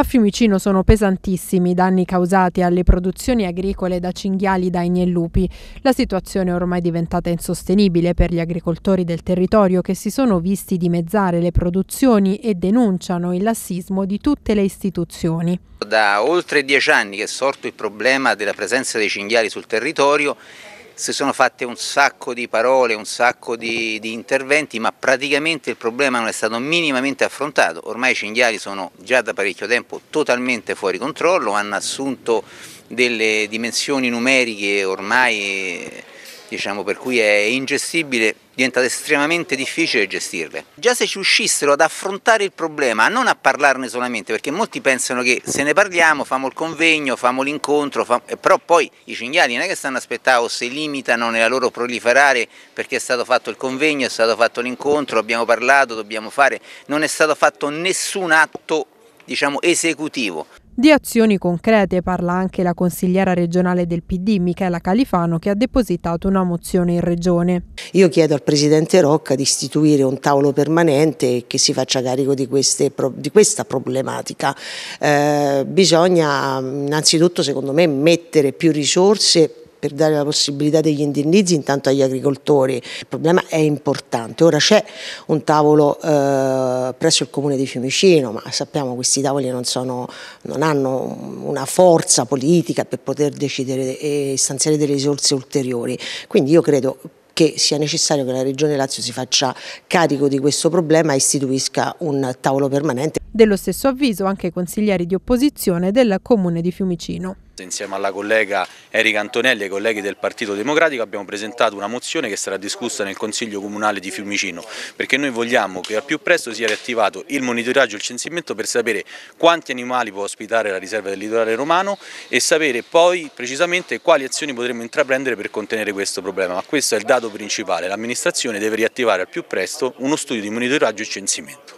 A Fiumicino sono pesantissimi i danni causati alle produzioni agricole da cinghiali, daini e lupi. La situazione è ormai diventata insostenibile per gli agricoltori del territorio che si sono visti dimezzare le produzioni e denunciano il lassismo di tutte le istituzioni. Da oltre dieci anni che è sorto il problema della presenza dei cinghiali sul territorio si sono fatte un sacco di parole, un sacco di, di, interventi, ma praticamente il problema non è stato minimamente affrontato. Ormai i cinghiali sono già da parecchio tempo totalmente fuori controllo, hanno assunto delle dimensioni numeriche ormai eh, diciamo, per cui è ingestibile diventa estremamente difficile gestirle. Già se ci uscissero ad affrontare il problema, non a parlarne solamente, perché molti pensano che se ne parliamo, famo il convegno, famo l'incontro, famo... Eh, però poi i cinghiali non è che stanno aspettando aspettare o oh, si limitano nella loro proliferare perché è stato fatto il convegno, è stato fatto l'incontro, abbiamo parlato, dobbiamo fare, non è stato fatto nessun atto diciamo, esecutivo. Di azioni concrete parla anche la consigliera regionale del PD Michela Califano che ha depositato una mozione in regione. Io chiedo al Presidente Rocca di istituire un tavolo permanente che si faccia carico di, queste, di questa problematica. Eh, bisogna innanzitutto secondo me mettere più risorse per dare la possibilità degli indennizi intanto agli agricoltori. Il problema è importante. Ora c'è un tavolo eh, presso il comune di Fiumicino, ma sappiamo che questi tavoli non, sono, non, hanno una forza politica per poter decidere e stanziare delle risorse ulteriori. Quindi io credo che sia necessario che la Regione Lazio si faccia carico di questo problema e istituisca un tavolo permanente. Dello stesso avviso anche i consiglieri di opposizione del Comune di Fiumicino. Insieme alla collega Erika Antonelli e ai colleghi del Partito Democratico abbiamo presentato una mozione che sarà discussa nel Consiglio Comunale di Fiumicino perché noi vogliamo che al più presto sia riattivato il monitoraggio e il censimento per sapere quanti animali può ospitare la riserva del litorale romano e sapere poi precisamente quali azioni potremmo intraprendere per contenere questo problema. Ma questo è il dato principale, l'amministrazione deve riattivare al più presto uno studio di monitoraggio e censimento.